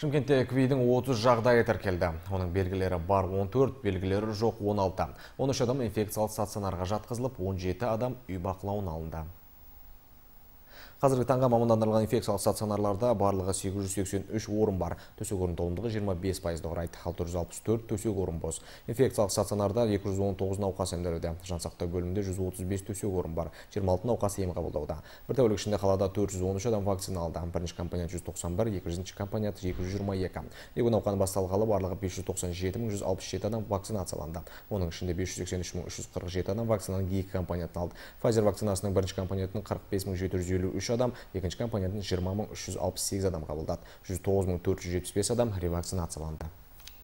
Шымкентте күйдің 30 30 жағдайы тіркелді. Оның белгілері бар 14, белгілері жоқ 16. 13 адам инфекциялық стационарға жатқызылып, 17 адам үй бақылауын алынды. Қазіргі таңға мамандандырылған инфекциялық стационарларда барлығы 883 орын бар. Төсек орын толымдығы 25 пайызды құрайды. 664 төсек орын бос. Инфекциялық стационарда 219 науқас емделуде. Жансақтау бөлімінде 135 төсек орын бар. 26 науқас ем қабылдауда. Бір тәулік ішінде қалада 413 адам вакцина алды. Бірінші компаният 191, екіншінші компаният 222. Егу науқан басталғалы барлығы 597.167 адам вакцинацияланды. Оның ішінде 583.347 адам вакцинаның екі компаниятын алды. Pfizer вакцинасының бірінші компаниятын 45.753 адам екінші компонентін 20368 адам қабылдады 109475 адам ревакцинацияланды